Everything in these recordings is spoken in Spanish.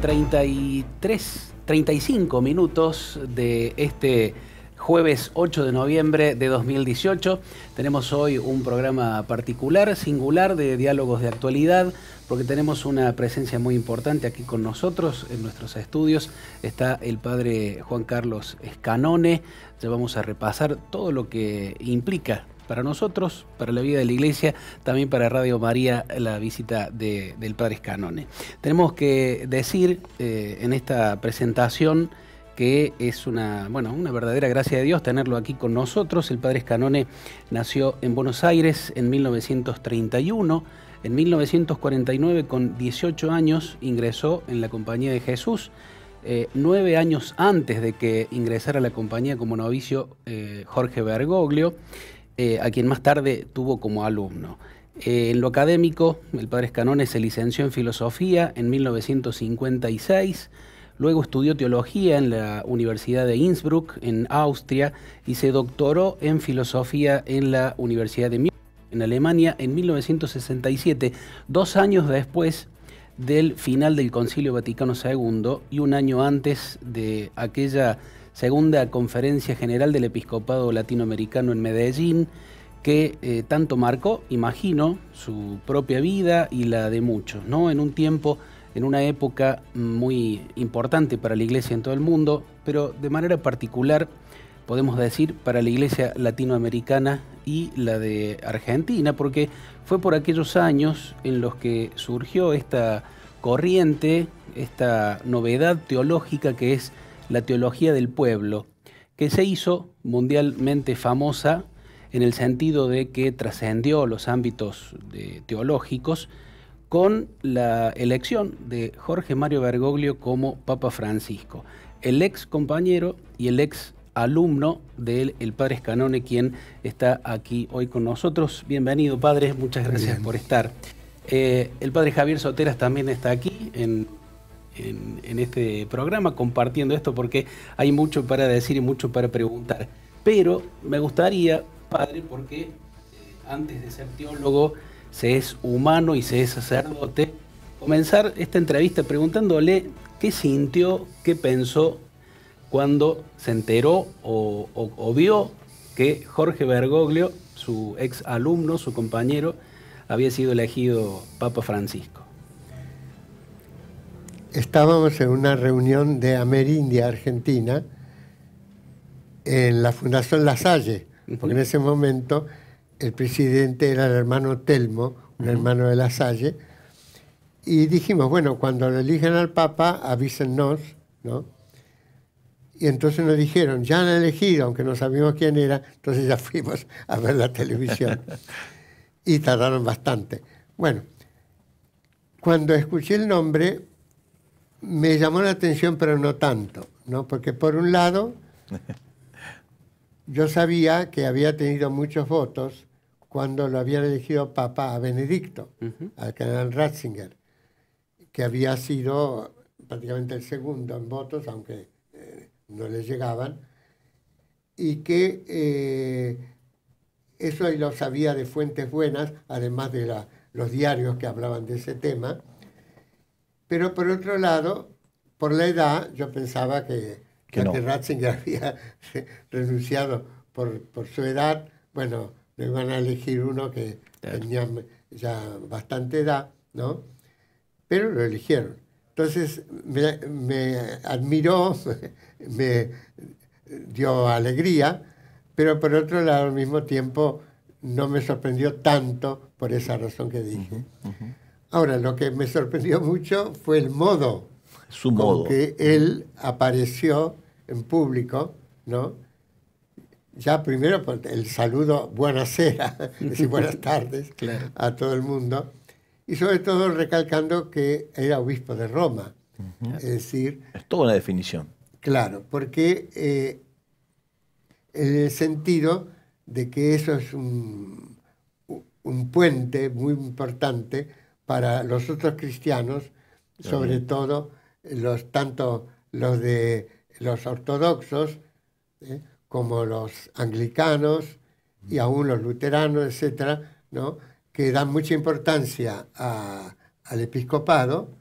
33, 35 minutos de este jueves 8 de noviembre de 2018. Tenemos hoy un programa particular, singular, de diálogos de actualidad, porque tenemos una presencia muy importante aquí con nosotros en nuestros estudios. Está el padre Juan Carlos Scanone. Ya vamos a repasar todo lo que implica para nosotros, para la vida de la iglesia, también para Radio María, la visita del Padre Scanone. Tenemos que decir eh, en esta presentación que es una, bueno, una verdadera gracia de Dios tenerlo aquí con nosotros. El Padre Scanone nació en Buenos Aires en 1931. En 1949, con 18 años, ingresó en la Compañía de Jesús. Eh, nueve años antes de que ingresara a la compañía como novicio eh, Jorge Bergoglio. Eh, a quien más tarde tuvo como alumno. Eh, en lo académico, el padre Scanone se licenció en filosofía en 1956, luego estudió teología en la Universidad de Innsbruck, en Austria, y se doctoró en filosofía en la Universidad de Múnich, en Alemania, en 1967, dos años después del final del Concilio Vaticano II y un año antes de aquella segunda conferencia general del episcopado latinoamericano en Medellín, que eh, tanto marcó, imagino, su propia vida y la de muchos, ¿no? En un tiempo, en una época muy importante para la iglesia en todo el mundo, pero de manera particular, podemos decir, para la iglesia latinoamericana y la de Argentina, porque fue por aquellos años en los que surgió esta corriente, esta novedad teológica que es la teología del pueblo, que se hizo mundialmente famosa en el sentido de que trascendió los ámbitos eh, teológicos con la elección de Jorge Mario Bergoglio como Papa Francisco, el ex compañero y el ex alumno del el Padre Scanone, quien está aquí hoy con nosotros. Bienvenido, Padre, muchas gracias por estar. Eh, el Padre Javier Soteras también está aquí en en, este programa compartiendo esto porque hay mucho para decir y mucho para preguntar. Pero me gustaría, padre, porque eh, antes de ser teólogo se es humano y se es sacerdote, comenzar esta entrevista preguntándole qué sintió, qué pensó cuando se enteró o vio que Jorge Bergoglio, su ex alumno, su compañero, había sido elegido Papa Francisco estábamos en una reunión de Amerindia Argentina en la Fundación La Salle, porque en ese momento el presidente era el hermano Telmo, un hermano de La Salle, y dijimos, bueno, cuando lo eligen al Papa, avísennos, ¿no? Y entonces nos dijeron, ya han elegido, aunque no sabíamos quién era, entonces ya fuimos a ver la televisión. y tardaron bastante. Bueno, cuando escuché el nombre, me llamó la atención, pero no tanto, ¿no? Porque por un lado, yo sabía que había tenido muchos votos cuando lo había elegido Papa a Benedicto, al canal Ratzinger, que había sido prácticamente el segundo en votos, aunque eh, no le llegaban, y que eh, eso lo sabía de fuentes buenas, además de los diarios que hablaban de ese tema, pero por otro lado, por la edad, yo pensaba que, que Ratzinger había renunciado por, por, su edad. Bueno, me iban a elegir uno que tenía ya bastante edad, ¿no? Pero lo eligieron. Entonces me, me admiró, me dio alegría, pero por otro lado, al mismo tiempo, no me sorprendió tanto por esa razón que dije. Ahora, lo que me sorprendió mucho fue el modo, Su modo. que él apareció en público, ¿no? Ya primero el saludo buenas buenas tardes a todo el mundo, y sobre todo recalcando que era obispo de Roma. Es decir... Es toda una definición. Claro, porque eh, en el sentido de que eso es un puente muy importante para los otros cristianos, sobre todo los, tanto los de los ortodoxos ¿eh? como los anglicanos y aún los luteranos, etcétera, ¿no? que dan mucha importancia al episcopado,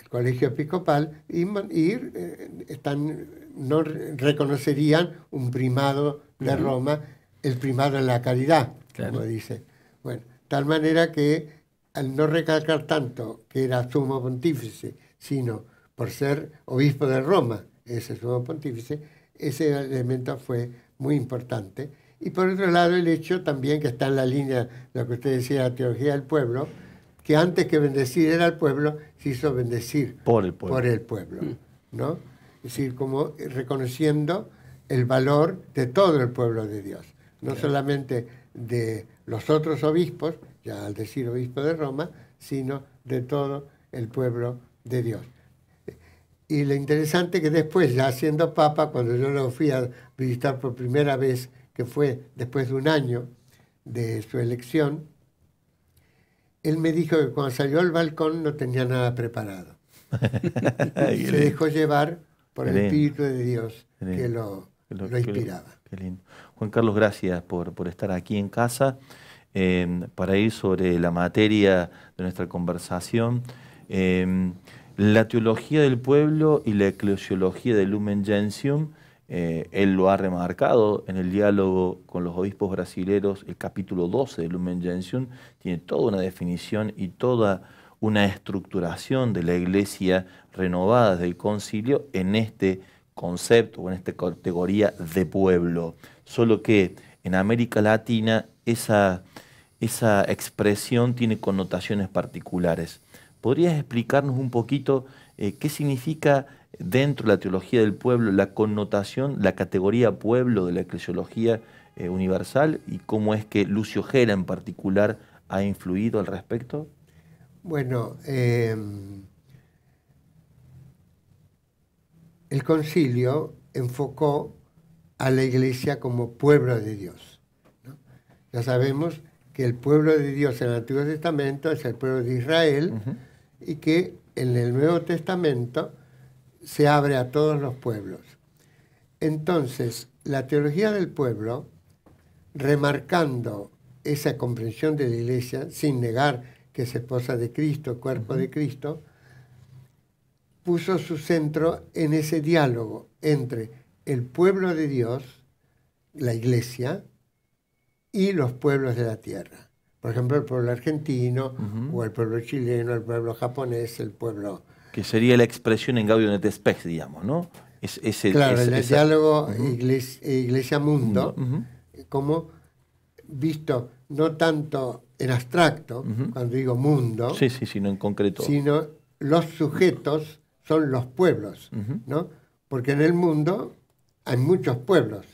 al colegio episcopal, y, eh, están, no reconocerían un primado de Roma, el primado en la caridad, como dicen. Bueno, tal manera que al no recalcar tanto que era sumo pontífice, sino por ser obispo de Roma, ese sumo pontífice, ese elemento fue muy importante. Y por otro lado, el hecho también que está en la línea de lo que usted decía, la teología del pueblo, que antes que bendecir era el pueblo, se hizo bendecir por el pueblo. Mm. ¿no? Es decir, como reconociendo el valor de todo el pueblo de Dios, no solamente de los otros obispos, ya al decir obispo de Roma, sino de todo el pueblo de Dios. Y lo interesante que después, ya siendo papa, cuando yo lo fui a visitar por primera vez, que fue después de un año de su elección, él me dijo que cuando salió al balcón no tenía nada preparado. Se dejó llevar por el Espíritu de Dios que lo, lo inspiraba. Juan Carlos, gracias por, por estar aquí en casa. Em, para ir sobre la materia de nuestra conversación. Em, la teología del pueblo y la eclesiología del Lumen Gentium, eh, él lo ha remarcado en el diálogo con los obispos brasileros, el capítulo 12 del Lumen Gentium, tiene toda una definición y toda una estructuración de la iglesia renovada del concilio en este concepto o en esta categoría de pueblo. Solo que en América Latina esa, esa expresión tiene connotaciones particulares. ¿Podrías explicarnos un poquito eh, qué significa dentro de la teología del pueblo la connotación, la categoría pueblo de la eclesiología eh, universal y cómo es que Lucio Gera en particular ha influido al respecto? Bueno, eh, el concilio enfocó a la iglesia como pueblo de Dios ya sabemos que el pueblo de Dios en el Antiguo Testamento es el pueblo de Israel y que en el Nuevo Testamento se abre a todos los pueblos. Entonces, la teología del pueblo, remarcando esa comprensión de la iglesia, sin negar que es esposa de Cristo, cuerpo de Cristo, puso su centro en ese diálogo entre el pueblo de Dios, la iglesia, y los pueblos de la tierra. Por ejemplo, el pueblo argentino, o el pueblo chileno, el pueblo japonés, el pueblo... Que sería la expresión en Gaudio et digamos, ¿no? claro, el diálogo iglesia-mundo, como visto no tanto en abstracto, cuando digo mundo, sí, sí, sino en concreto. Sino los sujetos son los pueblos, ¿no? Porque en el mundo hay muchos pueblos,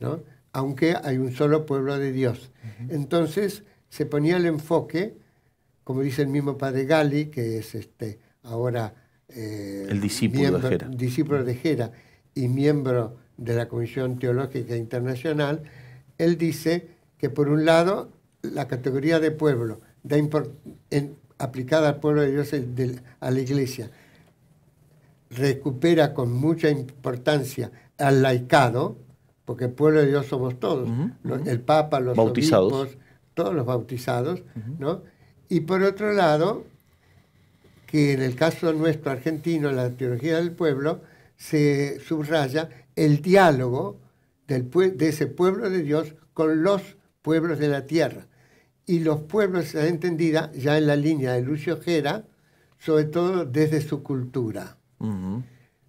¿no? aunque hay un solo pueblo de Dios. Entonces se ponía el enfoque, como dice el mismo padre Gali, que es este, ahora eh, el discípulo, de Jera. discípulo de y miembro de la Comisión Teológica Internacional, él dice que por un lado la categoría de pueblo aplicada al pueblo de Dios a la iglesia recupera con mucha importancia al laicado, porque el pueblo de Dios somos todos, el Papa, los bautizados. Obispos, todos los bautizados, ¿no? Y por otro lado, que en el caso nuestro argentino, la teología del pueblo, se subraya el diálogo de ese pueblo de Dios con los pueblos de la tierra. Y los pueblos se entendida ya en la línea de Lucio Gera, sobre todo desde su cultura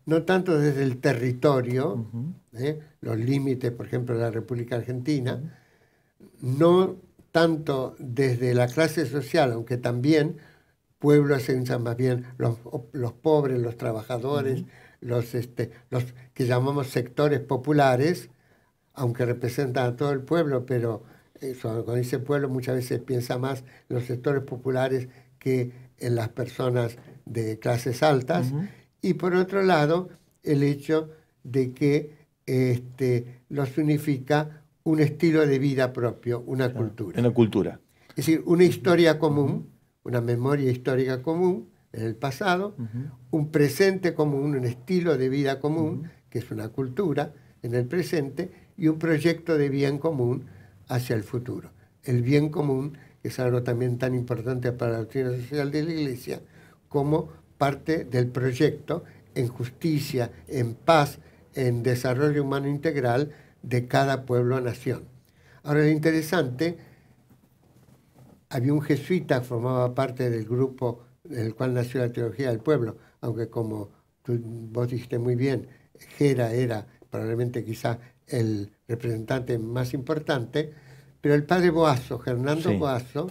no tanto desde el territorio, ¿eh? los límites, por ejemplo, de la República Argentina, no tanto desde la clase social, aunque también pueblos se usan más bien los, pobres, los trabajadores, los, este, los que llamamos sectores populares, aunque representan a todo el pueblo, pero eso, eh, con ese pueblo muchas veces piensa más en los sectores populares que en las personas de clases altas y por otro lado el hecho de que este, los unifica un estilo de vida propio, una cultura. Una cultura. Es decir, una historia común, una memoria histórica común en el pasado, un presente común, un estilo de vida común, que es una cultura en el presente, y un proyecto de bien común hacia el futuro. El bien común, que es algo también tan importante para la doctrina social de la Iglesia, como parte del proyecto en justicia, en paz, en desarrollo humano integral de cada pueblo-nación. Ahora, lo interesante, había un jesuita, que formaba parte del grupo del cual nació la teología del pueblo, aunque como tú, vos dijiste muy bien, Gera era probablemente quizás el representante más importante, pero el padre Boazo, Hernando Boazo,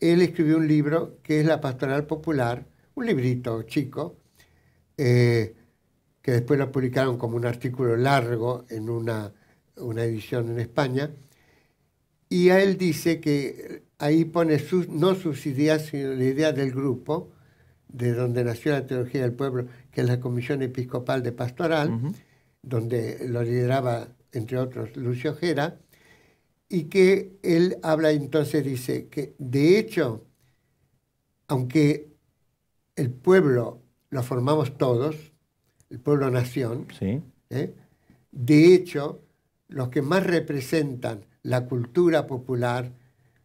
él escribió un libro que es La Pastoral Popular, librito chico, eh, que después lo publicaron como un artículo largo en una, una edición en España, y a él dice que ahí pone sus, no sus ideas, sino la idea del grupo, de donde nació la teología del pueblo, que es la Comisión Episcopal de Pastoral, donde lo lideraba, entre otros, Lucio Gera, y que él habla entonces, dice que de hecho, aunque el pueblo lo formamos todos, el pueblo-nación. Sí. ¿eh? De hecho, los que más representan la cultura popular,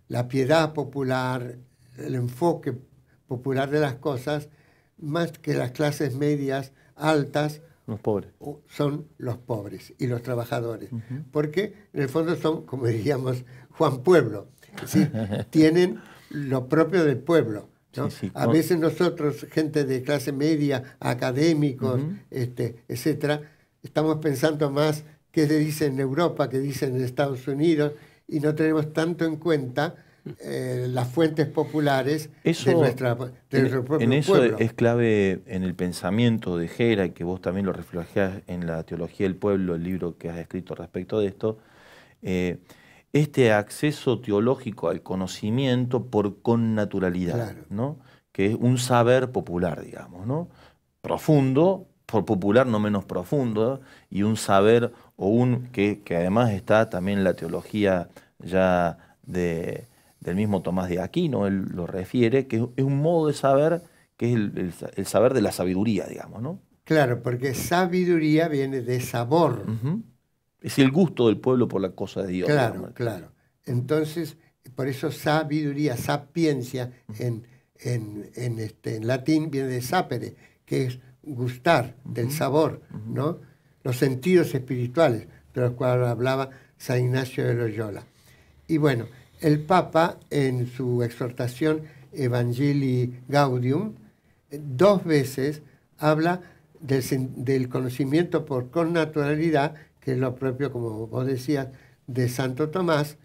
la piedad popular, el enfoque popular de las cosas, más que las clases medias, altas, son los pobres y los trabajadores. Porque en el fondo son, como diríamos, Juan Pueblo. ¿sí? Tienen lo propio del pueblo a veces nosotros, gente de clase media, académicos, este, etcétera, estamos pensando más qué se dice en Europa, qué dice en Estados Unidos, y no tenemos tanto en cuenta eh, las fuentes populares de, nuestra, nuestro propio En eso es clave en el pensamiento de Gera, que vos también lo reflejás en la Teología del Pueblo, el libro que has escrito respecto de esto. Eh, este acceso teológico al conocimiento por connaturalidad, ¿no? que es un saber popular, digamos, ¿no? profundo, por popular no menos profundo, y un saber o un que, además está también la teología ya del mismo Tomás de Aquino, él lo refiere, que es un modo de saber que es el, saber de la sabiduría, digamos, ¿no? Claro, porque sabiduría viene de sabor. Es el gusto del pueblo por la cosa de Dios. Claro, claro. Entonces, por eso sabiduría, sapiencia, en, en, este, en latín viene de sapere, que es gustar, del sabor, ¿no? Los sentidos espirituales, de los cuales hablaba San Ignacio de Loyola. Y bueno, el Papa, en su exhortación Evangelii Gaudium, dos veces habla del, del conocimiento por connaturalidad que es lo propio, como vos decías, de Santo Tomás,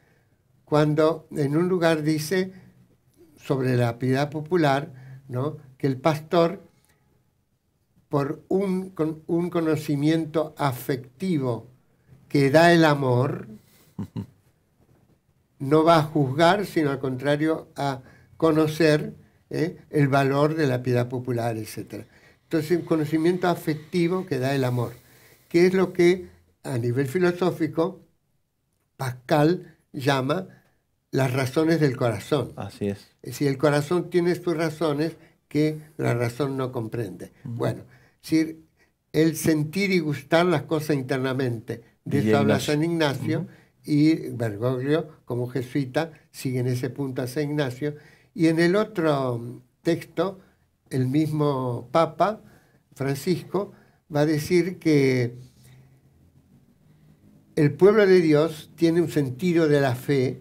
cuando en un lugar dice sobre la piedad popular, ¿no? que el pastor, por un, conocimiento afectivo que da el amor, no va a juzgar, sino al contrario, a conocer ¿eh? el valor de la piedad popular, etc. Entonces, un conocimiento afectivo que da el amor, ¿Qué es lo que a nivel filosófico, Pascal llama las razones del corazón. Así es. Si el corazón tiene sus razones que la razón no comprende. Bueno, decir, el sentir y gustar las cosas internamente. De eso habla San Ignacio y Bergoglio, como jesuita, sigue en ese punto a San Ignacio. Y en el otro texto, el mismo Papa Francisco va a decir que el pueblo de Dios tiene un sentido de la fe,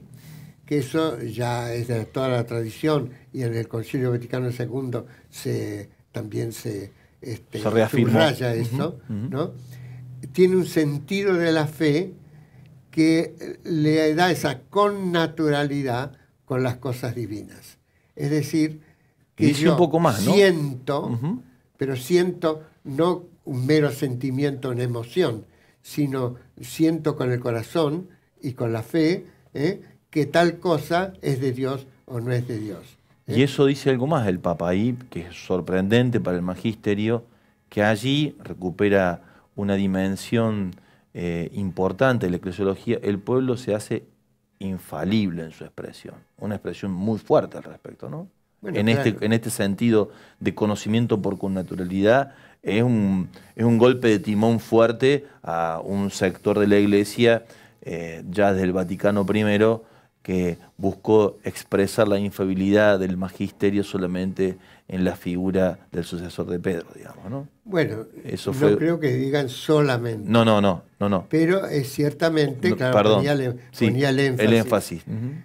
que eso ya es de toda la tradición, y en el Concilio Vaticano II se, también se, este, se subraya eso, ¿no? Tiene un sentido de la fe que le da esa connaturalidad con las cosas divinas. Es decir, que siento, pero siento no un mero sentimiento, una emoción, sino siento con el corazón y con la fe ¿eh? que tal cosa es de Dios o no es de Dios. ¿eh? Y eso dice algo más el Papa ahí, que es sorprendente para el magisterio, que allí recupera una dimensión eh, importante de la eclesiología, el pueblo se hace infalible en su expresión, una expresión muy fuerte al respecto, ¿no? en, este, en este sentido de conocimiento por connaturalidad, es un, es un golpe de timón fuerte a un sector de la Iglesia, eh, ya desde el Vaticano I, que buscó expresar la infabilidad del magisterio solamente en la figura del sucesor de Pedro, digamos, ¿no? Bueno, Eso no creo que digan solamente. No, no, no, no, no. Pero es ciertamente, claro, ponía, el énfasis.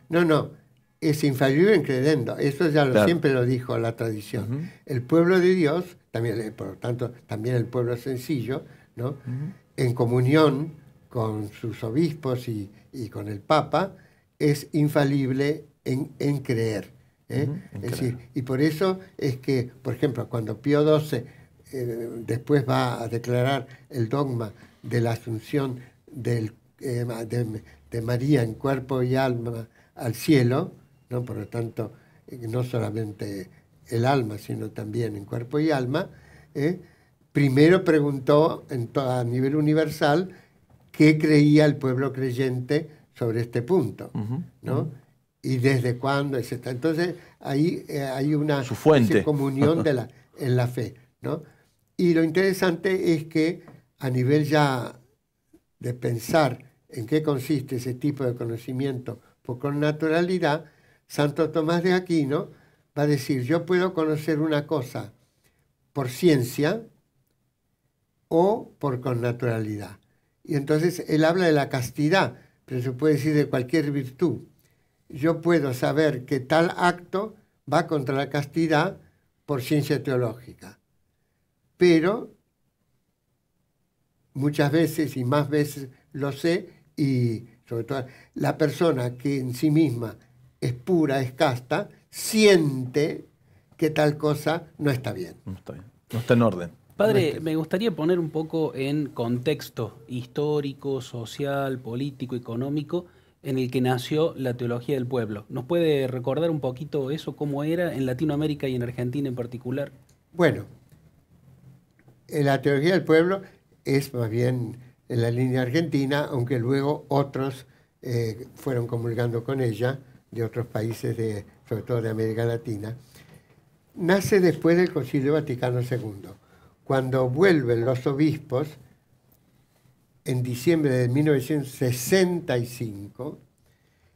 No, no es infalible en creyendo, Eso ya siempre lo dijo la tradición. El pueblo de Dios, también, eh, por lo tanto, también el pueblo sencillo, ¿no? en comunión con sus obispos y, con el Papa, es infalible en, creer. ¿eh? es decir, y por eso es que, por ejemplo, cuando Pío XII eh, después va a declarar el dogma de la asunción de, María en cuerpo y alma al cielo, por lo tanto, eh, no solamente el alma, sino también en cuerpo y alma, ¿eh? primero preguntó en a nivel universal qué creía el pueblo creyente sobre este punto, ¿no? Y desde cuándo, etc. Entonces, ahí eh, hay una fuente. comunión de la, en la fe, ¿no? Y lo interesante es que a nivel ya de pensar en qué consiste ese tipo de conocimiento por con naturalidad, Santo Tomás de Aquino va a decir, yo puedo conocer una cosa por ciencia o por connaturalidad. Y entonces él habla de la castidad, pero se puede decir de cualquier virtud. Yo puedo saber que tal acto va contra la castidad por ciencia teológica. Pero muchas veces y más veces lo sé y sobre todo la persona que en sí misma es pura, es casta, siente que tal cosa no está bien. No está en orden. Padre, me gustaría poner un poco en contexto histórico, social, político, económico, en el que nació la teología del pueblo. ¿Nos puede recordar un poquito eso, cómo era en Latinoamérica y en Argentina en particular? Bueno, la teología del pueblo es más bien en la línea argentina, aunque luego otros eh, fueron comulgando con ella de otros países, de, sobre todo de América Latina, nace después del Concilio Vaticano II, cuando vuelven los obispos en diciembre de 1965,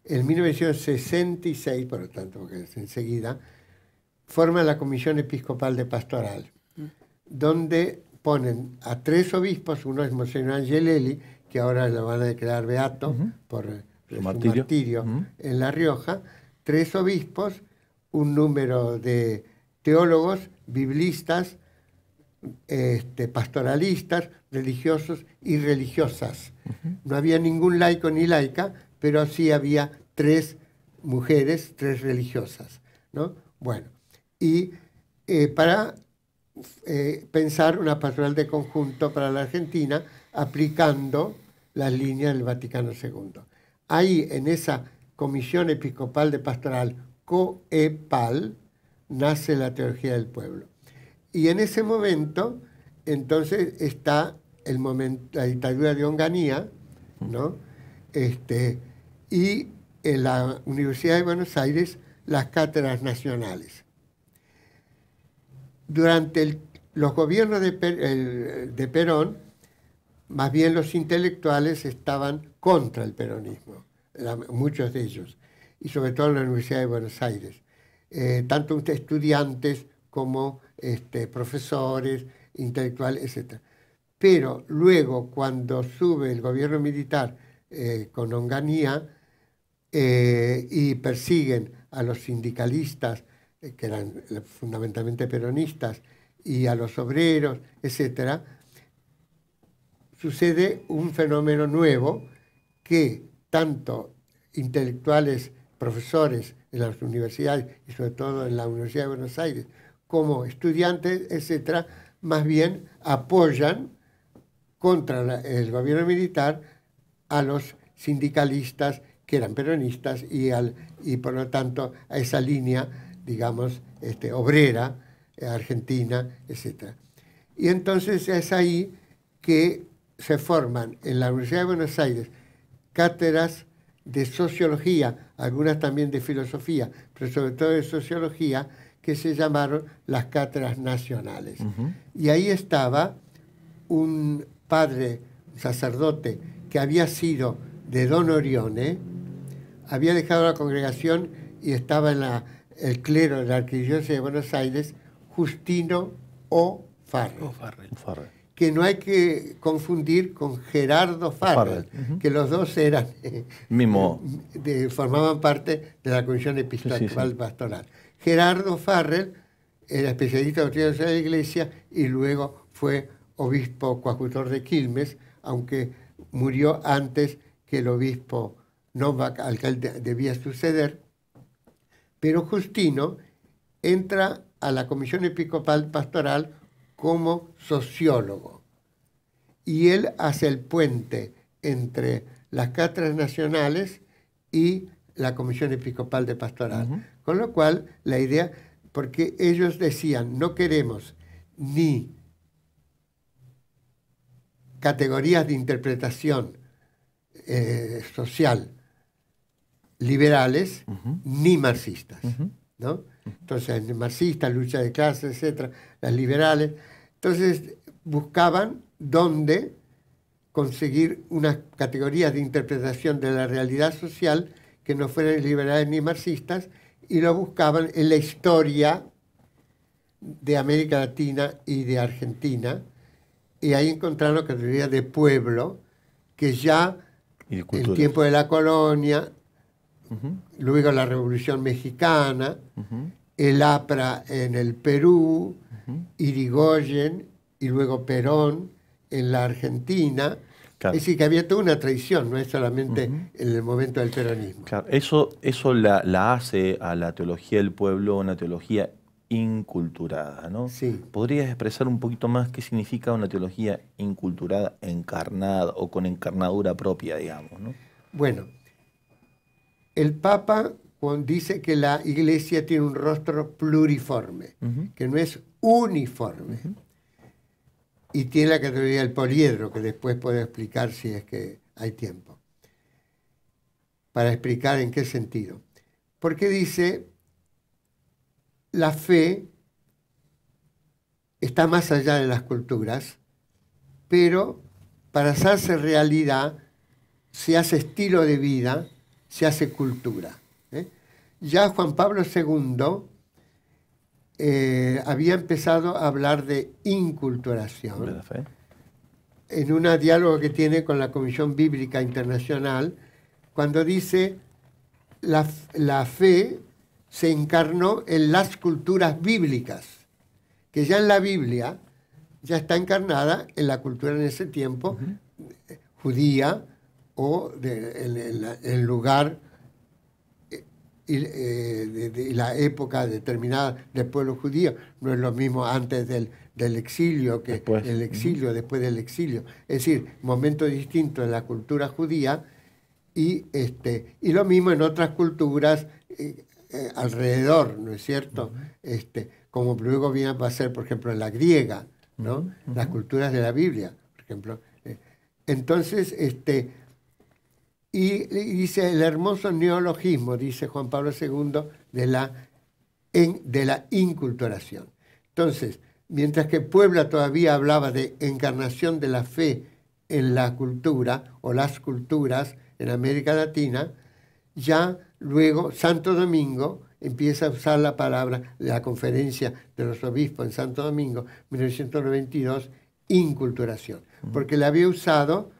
en 1966, por lo tanto, porque es enseguida, forma la Comisión Episcopal de Pastoral, donde ponen a tres obispos, uno es Monseñor Angelelli, que ahora lo van a declarar beato por martirio, en La Rioja, tres obispos, un número de teólogos, biblistas, este, pastoralistas, religiosos y religiosas. No había ningún laico ni laica, pero sí había tres mujeres, tres religiosas. ¿no? Bueno, y eh, para eh, pensar una pastoral de conjunto para la Argentina aplicando las líneas del Vaticano II. Ahí en esa Comisión Episcopal de Pastoral, COEPAL, nace la teología del pueblo. Y en ese momento, entonces está el momento, la dictadura de Onganía, ¿no? Este, y en la Universidad de Buenos Aires las cátedras nacionales. Durante los gobiernos de Perón, más bien los intelectuales estaban contra el peronismo, muchos de ellos, y sobre todo en la Universidad de Buenos Aires. Eh, tanto estudiantes como este, profesores, intelectuales, etc. Pero luego, cuando sube el gobierno militar eh, con Onganía eh, y persiguen a los sindicalistas, que eran fundamentalmente peronistas, y a los obreros, etcétera, sucede un fenómeno nuevo que tanto intelectuales, profesores en las universidades y sobre todo en la Universidad de Buenos Aires, como estudiantes, etc., más bien apoyan contra el gobierno militar a los sindicalistas que eran peronistas y, al, y por lo tanto a esa línea, digamos, este, obrera, eh, argentina, etc. Y entonces es ahí que se forman en la Universidad de Buenos Aires cátedras de sociología, algunas también de filosofía, pero sobre todo de sociología, que se llamaron las cátedras nacionales. Y ahí estaba un padre, sacerdote, que había sido de Don Orione, había dejado la congregación y estaba en la, el clero de la Arquidiócesis de Buenos Aires, Justino O. Farrell que no hay que confundir con Gerardo Farrell, que los dos eran eh, formaban parte de la Comisión Episcopal Pastoral. Gerardo Farrell era especialista de la Iglesia y luego fue obispo coadjutor de Quilmes, aunque murió antes que el obispo Novak, al que debía suceder. Pero Justino entra a la Comisión Episcopal Pastoral como sociólogo. Y él hace el puente entre las catras nacionales y la Comisión Episcopal de Pastoral. Con lo cual, la idea, porque ellos decían, no queremos ni categorías de interpretación eh, social liberales, ni marxistas. ¿no? entonces marxistas, lucha de clases, etcétera, las liberales. Entonces buscaban dónde conseguir unas categorías de interpretación de la realidad social que no fueran liberales ni marxistas y lo buscaban en la historia de América Latina y de Argentina y ahí encontraron categorías de pueblo que ya en el tiempo de la colonia luego la Revolución Mexicana, el APRA en el Perú, Irigoyen y luego Perón en la Argentina. Es decir, que había toda una traición, no es solamente en el momento del peronismo. Eso, eso la, hace a la teología del pueblo una teología inculturada, ¿no? ¿Podrías expresar un poquito más qué significa una teología inculturada, encarnada o con encarnadura propia, digamos? Bueno, el Papa dice que la iglesia tiene un rostro pluriforme, que no es uniforme. Y tiene la categoría del poliedro, que después puedo explicar si es que hay tiempo. Para explicar en qué sentido. Porque dice, la fe está más allá de las culturas, pero para hacerse realidad se hace estilo de vida se hace cultura. ¿eh? Ya Juan Pablo II eh, había empezado a hablar de inculturación en un diálogo que tiene con la Comisión Bíblica Internacional, cuando dice, la, la fe se encarnó en las culturas bíblicas, que ya en la Biblia ya está encarnada en la cultura en ese tiempo judía, o de, el, lugar y, eh, eh, de, la época determinada del pueblo judío. No es lo mismo antes del, exilio que después. el exilio, después del exilio. Es decir, momento distinto en la cultura judía y, este, y lo mismo en otras culturas eh, alrededor, ¿no es cierto? este, como luego viene va a ser, por ejemplo, en la griega, ¿no? Las culturas de la Biblia, por ejemplo. Entonces, este, y dice el hermoso neologismo, dice Juan Pablo II, de la, de la inculturación. Entonces, mientras que Puebla todavía hablaba de encarnación de la fe en la cultura o las culturas en América Latina, ya luego Santo Domingo empieza a usar la palabra de la conferencia de los obispos en Santo Domingo, 1992, inculturación, porque la había usado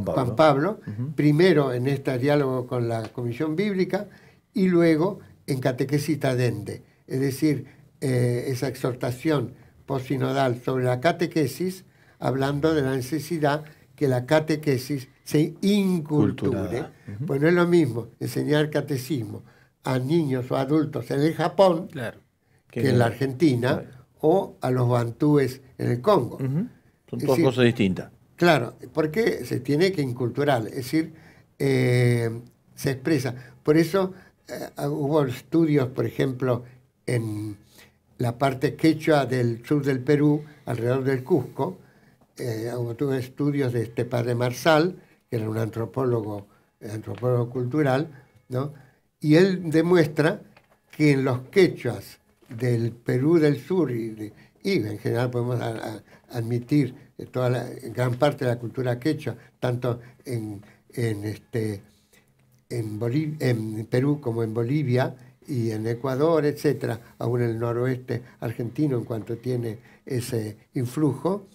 Juan Pablo, primero en este diálogo con la Comisión Bíblica y luego en Catequesis Dende, es decir, eh, esa exhortación posinodal sobre la catequesis, hablando de la necesidad que la catequesis se inculture. Pues no es lo mismo enseñar catecismo a niños o adultos en el Japón que en la Argentina o a los bantúes en el Congo. Son dos cosas distintas. Claro, porque se tiene que inculturar, es decir, eh, se expresa. Por eso eh, hubo estudios, por ejemplo, en la parte quechua del sur del Perú, alrededor del Cusco, eh, hubo estudios de este padre Marsal, que era un antropólogo, antropólogo cultural, ¿no? y él demuestra que en los quechuas del Perú del sur y, en general podemos admitir toda la, gran parte de la cultura quechua, tanto en, este, en, en Perú como en Bolivia y en Ecuador, etcétera, aún en el noroeste argentino en cuanto tiene ese influjo,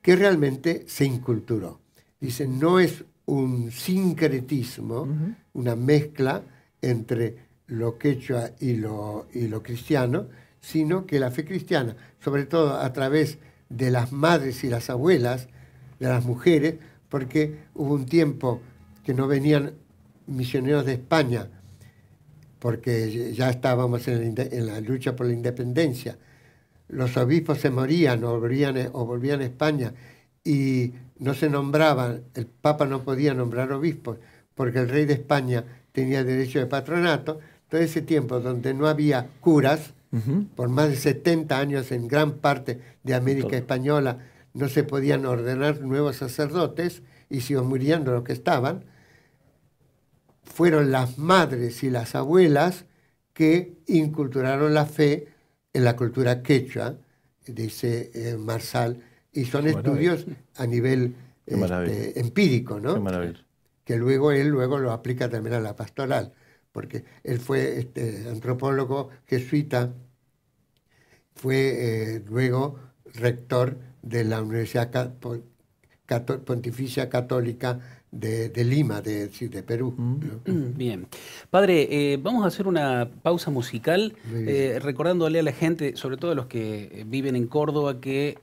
que realmente se inculturó. Dice, no es un sincretismo, una mezcla entre lo quechua y lo, y lo cristiano, sino que la fe cristiana, sobre todo a través de las madres y las abuelas, de las mujeres, porque hubo un tiempo que no venían misioneros de España, porque ya estábamos en la, lucha por la independencia. Los obispos se morían o o volvían a España y no se nombraban, el Papa no podía nombrar obispos, porque el rey de España tenía derecho de patronato. Todo ese tiempo donde no había curas, por más de 70 años en gran parte de América Española no se podían ordenar nuevos sacerdotes y si muriendo los que estaban, fueron las madres y las abuelas que inculturaron la fe en la cultura quechua, dice eh, Marsal, y son estudios a nivel este, empírico, ¿no? Que luego él luego lo aplica también a la pastoral porque él fue este, antropólogo jesuita, fue eh, luego rector de la Universidad Pontificia Católica de, Lima, de, Perú. Mm. Bien. Padre, eh, vamos a hacer una pausa musical, eh, recordándole a la gente, sobre todo a los que viven en Córdoba, que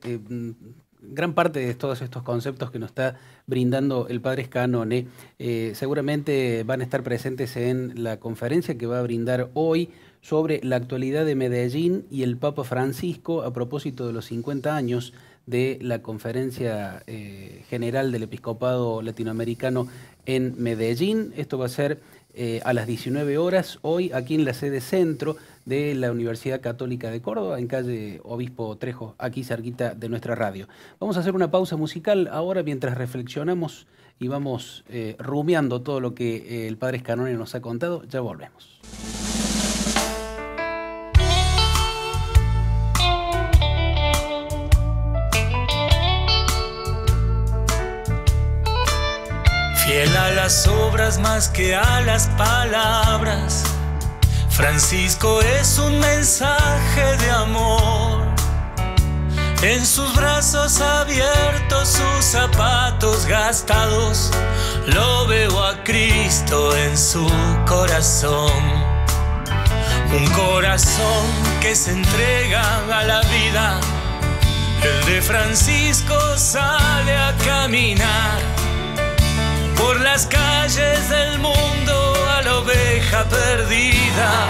gran parte de todos estos conceptos que nos está brindando el padre Scanone eh, seguramente van a estar presentes en la conferencia que va a brindar hoy sobre la actualidad de Medellín y el Papa Francisco a propósito de los 50 años de la Conferencia eh, General del Episcopado Latinoamericano en Medellín. Esto va a ser eh, a las 19 horas, hoy aquí en la sede centro de la Universidad Católica de Córdoba, en calle Obispo Trejo, aquí cerquita de nuestra radio. Vamos a hacer una pausa musical ahora mientras reflexionamos y vamos eh, rumiando todo lo que eh, el Padre Escanone nos ha contado. Ya volvemos. Fiel a las obras más que a las palabras, Francisco es un mensaje de amor. En sus brazos abiertos, sus zapatos gastados, lo veo a Cristo en su corazón. Un corazón que se entrega a la vida. El de Francisco sale a caminar por las calles del mundo a la oveja perdida.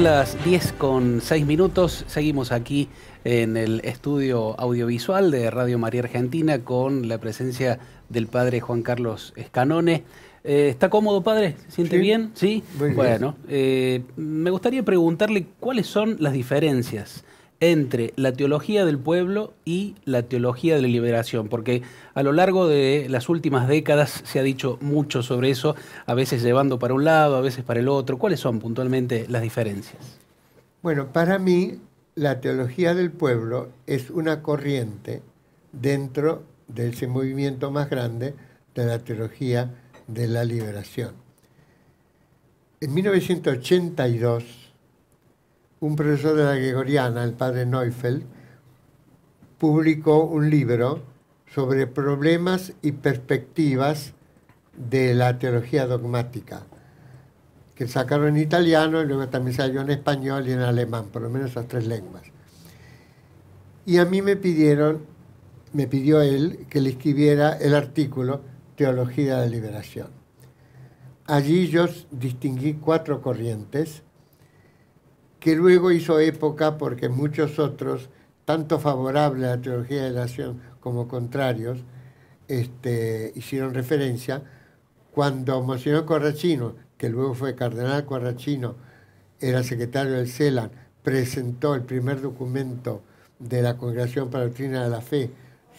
a las 10 con 6 minutos. Seguimos aquí en el estudio audiovisual de Radio María Argentina con la presencia del padre Juan Carlos Escanone. Eh, ¿Está cómodo, padre? siente bien? Sí. bueno, eh, me gustaría preguntarle cuáles son las diferencias entre la teología del pueblo y la teología de la liberación, porque a lo largo de las últimas décadas se ha dicho mucho sobre eso, a veces llevando para un lado, a veces para el otro. ¿Cuáles son puntualmente las diferencias? Bueno, para mí la teología del pueblo es una corriente dentro de ese movimiento más grande de la teología de la liberación. En 1982, un profesor de la Gregoriana, el padre Neufeld, publicó un libro sobre problemas y perspectivas de la teología dogmática, que sacaron en italiano y luego también salió en español y en alemán, por lo menos esas tres lenguas. Y a mí me pidieron, me pidió él que le escribiera el artículo Teología de la Liberación. Allí yo distinguí cuatro corrientes que luego hizo época porque muchos otros, tanto favorables a la teología de la acción como contrarios, este, hicieron referencia, cuando Monsignor Corrachino, que luego fue Cardenal Corrachino, era secretario del CELAN, presentó el primer documento de la Congregación para la Doctrina de la Fe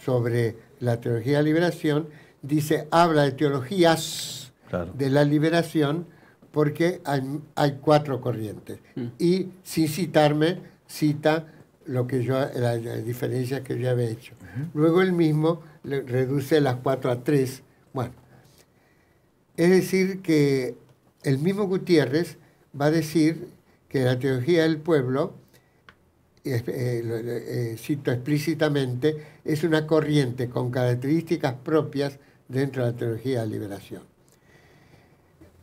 sobre la teología de la liberación, dice, habla de teologías de la liberación porque hay, cuatro corrientes. Mm. Y sin citarme, cita lo que yo, las diferencias que yo había hecho. Luego el mismo reduce las cuatro a tres. Bueno, es decir, que el mismo Gutiérrez va a decir que la teología del pueblo, eh, eh, cito explícitamente, es una corriente con características propias dentro de la teología de la liberación.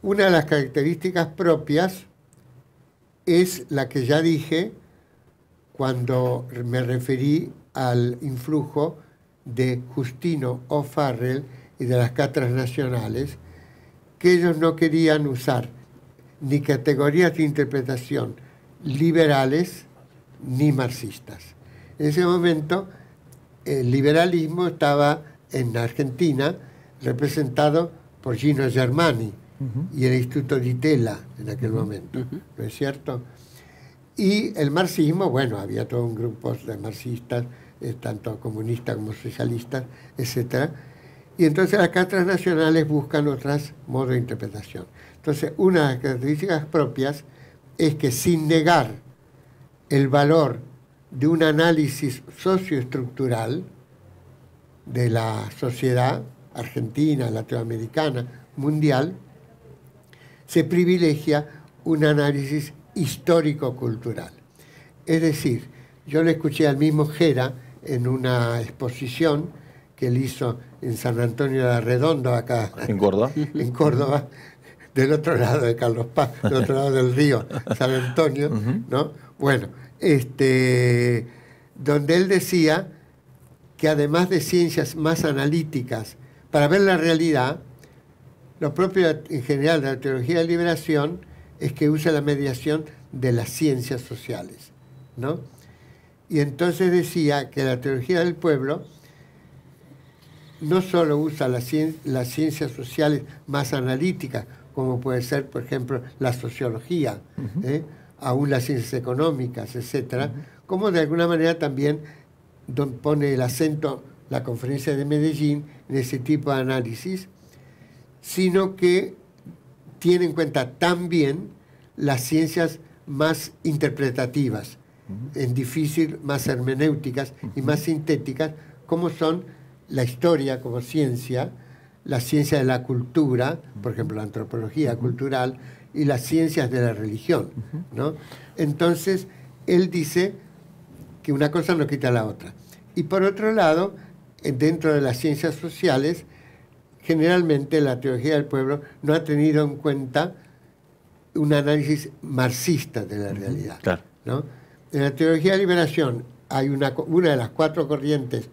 Una de las características propias es la que ya dije cuando me referí al influjo de Justino O'Farrell y de las catras nacionales, que ellos no querían usar ni categorías de interpretación liberales ni marxistas. En ese momento, el liberalismo estaba en Argentina representado por Gino Germani, y el Instituto Ditela en aquel momento, ¿no es cierto? Y el marxismo, bueno, había todo un grupo de marxistas, eh, tanto comunistas como socialistas, etc. Y entonces acá transnacionales buscan otras modos de interpretación. Entonces, una de las características propias es que sin negar el valor de un análisis socioestructural de la sociedad argentina, latinoamericana, mundial, se privilegia un análisis histórico-cultural. Es decir, yo le escuché al mismo Gera en una exposición que él hizo en San Antonio de Redondo acá. ¿En Córdoba? en Córdoba, del otro lado de Carlos Paz, del otro lado del río, San Antonio, ¿no? Bueno, este, donde él decía que además de ciencias más analíticas, para ver la realidad, lo propio en general de la teología de liberación es que usa la mediación de las ciencias sociales, Y entonces decía que la teología del pueblo no solo usa las, ciencias sociales más analíticas, como puede ser, por ejemplo, la sociología, ¿eh? aún las ciencias económicas, etc., como de alguna manera también pone el acento la conferencia de Medellín en ese tipo de análisis, sino que tiene en cuenta también las ciencias más interpretativas, en difícil, más hermenéuticas y más sintéticas, como son la historia como ciencia, la ciencia de la cultura, por ejemplo, la antropología cultural, y las ciencias de la religión. Entonces, él dice que una cosa no quita la otra. Y por otro lado, dentro de las ciencias sociales, generalmente la teología del pueblo no ha tenido en cuenta un análisis marxista de la realidad. En la teología de liberación hay una, de las cuatro corrientes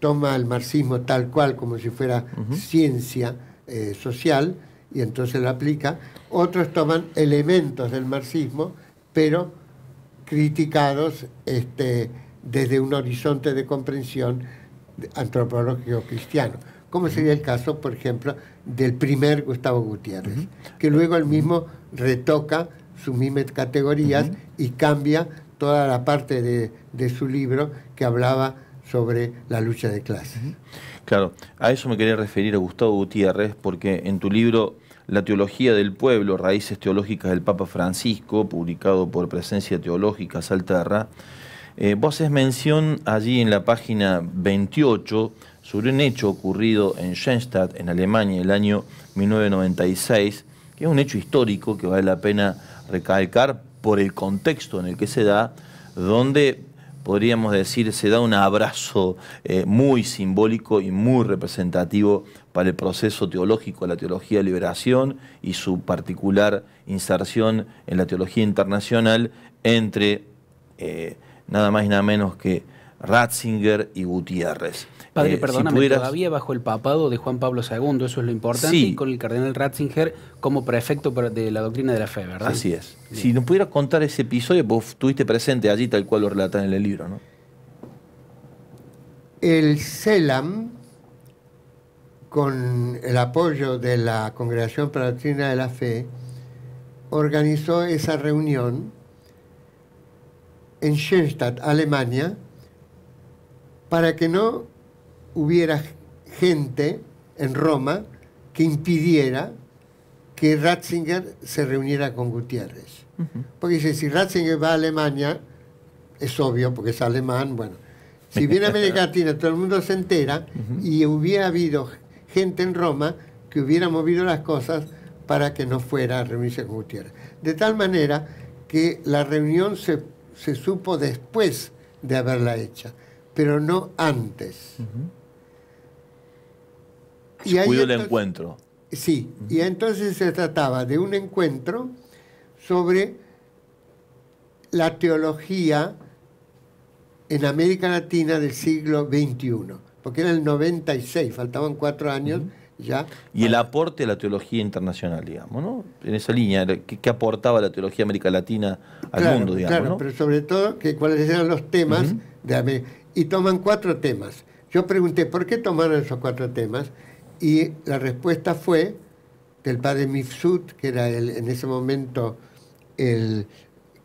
toma el marxismo tal cual como si fuera ciencia eh, social y entonces la aplica. Otros toman elementos del marxismo, pero criticados este, desde un horizonte de comprensión antropológico cristiano como sería el caso, por ejemplo, del primer Gustavo Gutiérrez, que luego él mismo retoca sus mismas categorías y cambia toda la parte de, su libro que hablaba sobre la lucha de clases. Claro, a eso me quería referir a Gustavo Gutiérrez, porque en tu libro La Teología del Pueblo, Raíces Teológicas del Papa Francisco, publicado por Presencia Teológica Salterra, eh, vos haces mención allí en la página 28 sobre un hecho ocurrido en Schoenstatt, en Alemania, en el año 1996, que es un hecho histórico que vale la pena recalcar por el contexto en el que se da, donde podríamos decir se da un abrazo eh, muy simbólico y muy representativo para el proceso teológico, de la teología de liberación y su particular inserción en la teología internacional entre eh, nada más y nada menos que Ratzinger y Gutiérrez. Padre, eh, perdóname, todavía bajo el papado de Juan Pablo II, eso es lo importante, y con el cardenal Ratzinger como prefecto de la doctrina de la fe, ¿verdad? Así es. Si nos pudieras contar ese episodio, vos estuviste presente allí tal cual lo relatan en el libro, ¿no? El CELAM, con el apoyo de la Congregación para la Doctrina de la Fe, organizó esa reunión en Schoenstatt, Alemania, para que no hubiera gente en Roma que impidiera que Ratzinger se reuniera con Gutiérrez. Porque dice, si Ratzinger va a Alemania, es obvio, porque es alemán, bueno, si viene a América Latina, todo el mundo se entera y hubiera habido gente en Roma que hubiera movido las cosas para que no fuera a reunirse con Gutiérrez. De tal manera que la reunión se, supo después de haberla hecha, pero no antes y el encuentro. Sí, y entonces se trataba de un encuentro sobre la teología en América Latina del siglo XXI, porque era el 96, faltaban cuatro años ya. Y el aporte de la teología internacional, digamos, ¿no? En esa línea, ¿qué, aportaba la teología de América Latina al mundo, digamos? Claro, pero sobre todo, ¿cuáles eran los temas? de Y toman cuatro temas. Yo pregunté, ¿por qué tomaron esos cuatro temas? Y la respuesta fue del padre Mifsud, que era el, en ese momento el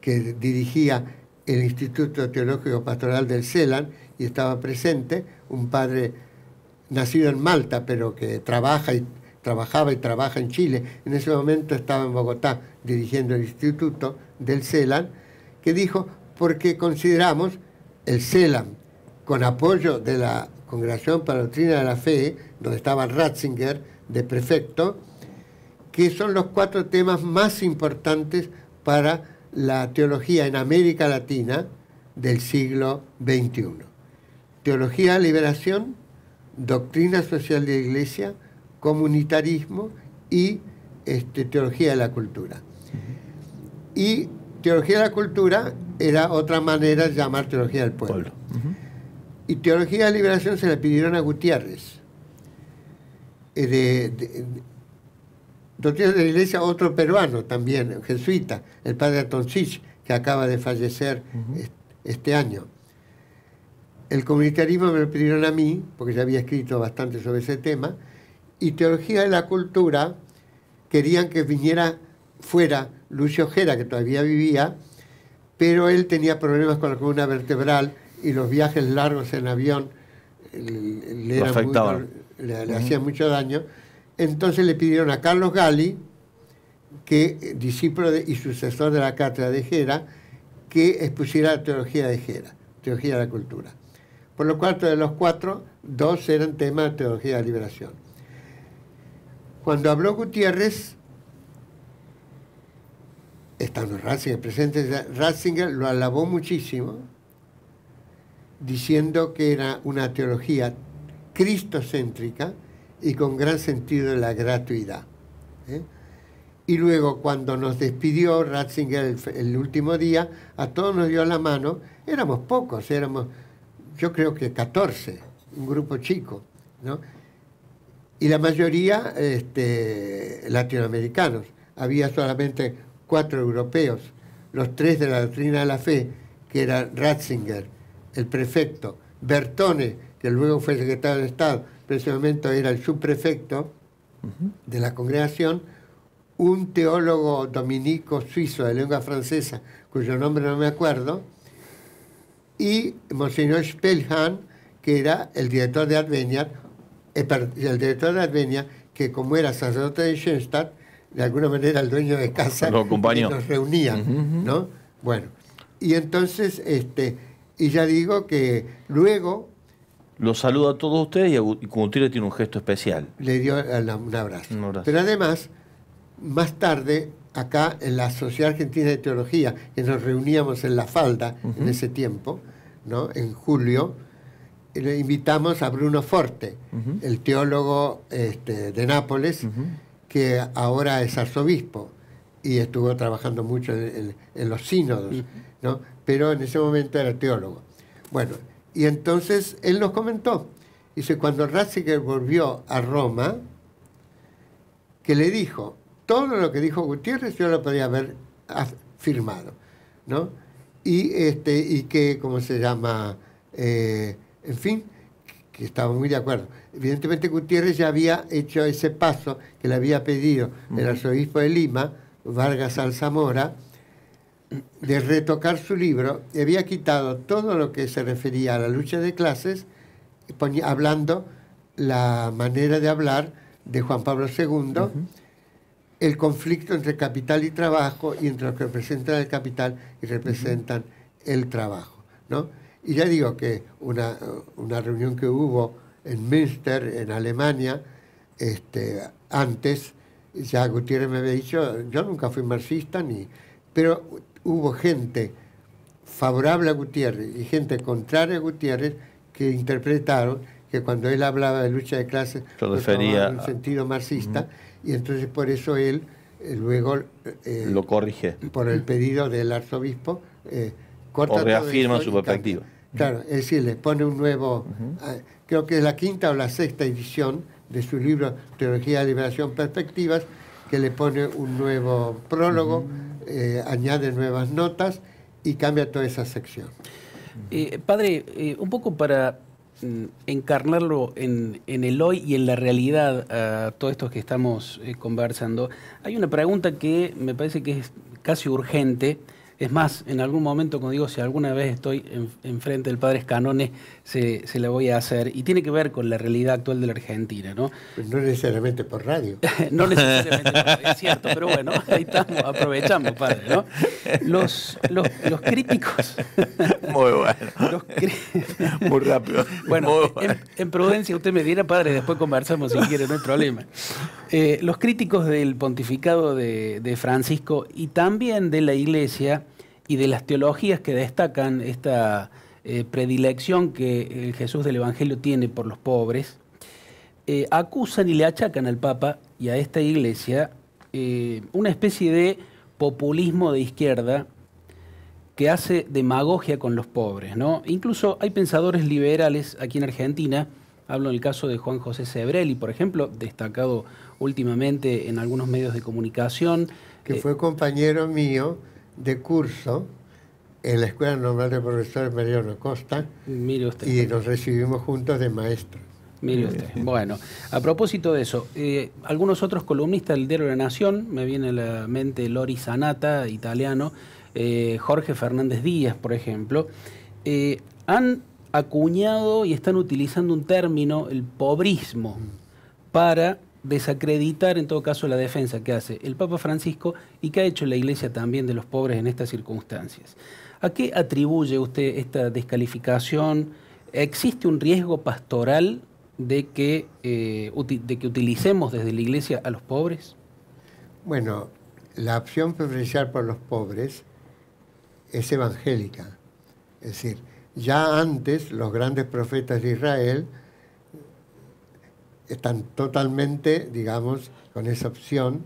que dirigía el Instituto Teológico Pastoral del CELAN y estaba presente, un padre nacido en Malta, pero que trabaja y trabajaba y trabaja en Chile. En ese momento estaba en Bogotá dirigiendo el Instituto del CELAN, que dijo, porque consideramos el CELAN, con apoyo de la Congregación para la Doctrina de la Fe, donde estaba Ratzinger de prefecto, que son los cuatro temas más importantes para la teología en América Latina del siglo XXI. Teología de liberación, doctrina social de la iglesia, comunitarismo y este, teología de la cultura. Y teología de la cultura era otra manera de llamar teología del pueblo. Y Teología de la Liberación se le pidieron a Gutiérrez. Eh, de, de, la Iglesia, otro peruano también, jesuita, el padre Atoncich, que acaba de fallecer este año. El comunitarismo me lo pidieron a mí, porque ya había escrito bastante sobre ese tema, y Teología de la Cultura querían que viniera fuera Lucio Ojeda, que todavía vivía, pero él tenía problemas con la columna vertebral y los viajes largos en avión eh, le, hacían mucho daño. Entonces le pidieron a Carlos Gali, que, eh, discípulo y sucesor de la cátedra de Gera, que expusiera la teología de Gera, teología de la cultura. Por lo cual, de los cuatro, dos eran temas de teología de liberación. Cuando habló Gutiérrez, estando Ratzinger presente, Ratzinger lo alabó muchísimo, diciendo que era una teología cristocéntrica y con gran sentido de la gratuidad. ¿eh? Y luego cuando nos despidió Ratzinger el, último día, a todos nos dio la mano, éramos pocos, éramos yo creo que 14, un grupo chico, ¿no? Y la mayoría este, latinoamericanos, había solamente cuatro europeos, los tres de la doctrina de la fe, que era Ratzinger, el prefecto, Bertone, que luego fue secretario de Estado, pero ese momento era el subprefecto de la congregación, un teólogo dominico suizo de lengua francesa, cuyo nombre no me acuerdo, y Monseñor Spellhan, que era el director de Advenia, eh, el director de Advenia, que como era sacerdote de Schoenstatt, de alguna manera el dueño de casa nos reunían, ¿no? Bueno, y entonces este, y ya digo que luego... Los saludo a todos ustedes y, como usted tiene un gesto especial. Le dio un abrazo. Pero además, más tarde, acá en la Sociedad Argentina de Teología, que nos reuníamos en La Falda en ese tiempo, ¿no? en julio, le invitamos a Bruno Forte, el teólogo este, de Nápoles, que ahora es arzobispo y estuvo trabajando mucho en, los sínodos. ¿no? pero en ese momento era teólogo. Bueno, y entonces él nos comentó, dice, cuando Ratzinger volvió a Roma, que le dijo, todo lo que dijo Gutiérrez yo lo podía haber firmado, ¿no? Y, este, y que, ¿cómo se llama? Eh, en fin, que estaba muy de acuerdo. Evidentemente Gutiérrez ya había hecho ese paso que le había pedido el arzobispo de Lima, Vargas Alzamora, de retocar su libro había quitado todo lo que se refería a la lucha de clases, hablando la manera de hablar de Juan Pablo II, el conflicto entre capital y trabajo y entre los que representan el capital y representan el trabajo. ¿no? Y ya digo que una, una reunión que hubo en Münster, en Alemania, este, antes, ya Gutiérrez me había dicho, yo nunca fui marxista, ni, pero hubo gente favorable a Gutiérrez y gente contraria a Gutiérrez que interpretaron que cuando él hablaba de lucha de clases se refería en un sentido marxista y entonces por eso él eh, luego eh, eh, lo corrige por el pedido del arzobispo corta o reafirma su perspectiva claro es decir le pone un nuevo ah, creo que es la quinta o la sexta edición de su libro teología de liberación perspectivas que le pone un nuevo prólogo eh, añade nuevas notas y cambia toda esa sección. Eh, padre, eh, un poco para mm, encarnarlo en, el hoy y en la realidad a todos estos que estamos conversando, hay una pregunta que me parece que es casi urgente. Es más, en algún momento, como digo, si alguna vez estoy enfrente del Padre Scanone, se, se, la voy a hacer y tiene que ver con la realidad actual de la Argentina, ¿no? Pues no necesariamente por radio. no necesariamente por es cierto, pero bueno, ahí estamos, aprovechamos, padre, ¿no? Los, los, críticos. Muy bueno. Muy rápido. Bueno, En, prudencia usted me diera, padre, después conversamos si quiere, no hay problema. Eh, los críticos del pontificado de Francisco y también de la Iglesia y de las teologías que destacan esta eh, predilección que el eh, Jesús del Evangelio tiene por los pobres, eh, acusan y le achacan al Papa y a esta iglesia una especie de populismo de izquierda que hace demagogia con los pobres. ¿no? Incluso hay pensadores liberales aquí en Argentina, hablo en el caso de Juan José Sebrelli, por ejemplo, destacado últimamente en algunos medios de comunicación. Que fue compañero mío de curso en la Escuela Normal de Profesores Mariano Costa Mire usted. y nos recibimos juntos de maestros. Mire usted. Bueno, a propósito de eso, eh, algunos otros columnistas del Diario de la Nación, me viene a la mente Lori Sanata, italiano, eh, Jorge Fernández Díaz, por ejemplo, eh, han acuñado y están utilizando un término, el pobrismo, para desacreditar en todo caso la defensa que hace el Papa Francisco y que ha hecho la Iglesia también de los pobres en estas circunstancias. ¿A qué atribuye usted esta descalificación? ¿Existe un riesgo pastoral de que, eh, que utilicemos desde la Iglesia a los pobres? Bueno, la opción preferencial por los pobres es evangélica. Es decir, ya antes los grandes profetas de Israel están totalmente, digamos, con esa opción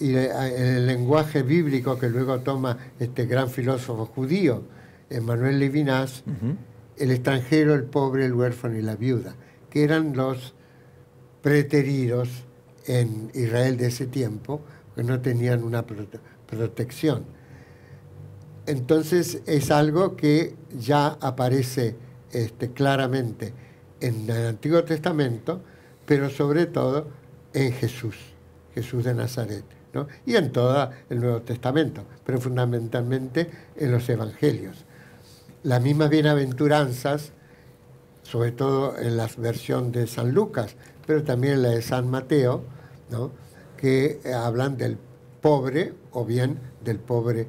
y el lenguaje bíblico que luego toma este gran filósofo judío, Emmanuel Levinas, el extranjero, el pobre, el huérfano y la viuda, que eran los preteridos en Israel de ese tiempo, que no tenían una protección. Entonces es algo que ya aparece este, claramente en el Antiguo Testamento, pero sobre todo en Jesús, Jesús de Nazaret y en todo el Nuevo Testamento, pero fundamentalmente en los Evangelios. Las mismas bienaventuranzas, sobre todo en la versión de San Lucas, pero también en la de San Mateo, que hablan del pobre o bien del pobre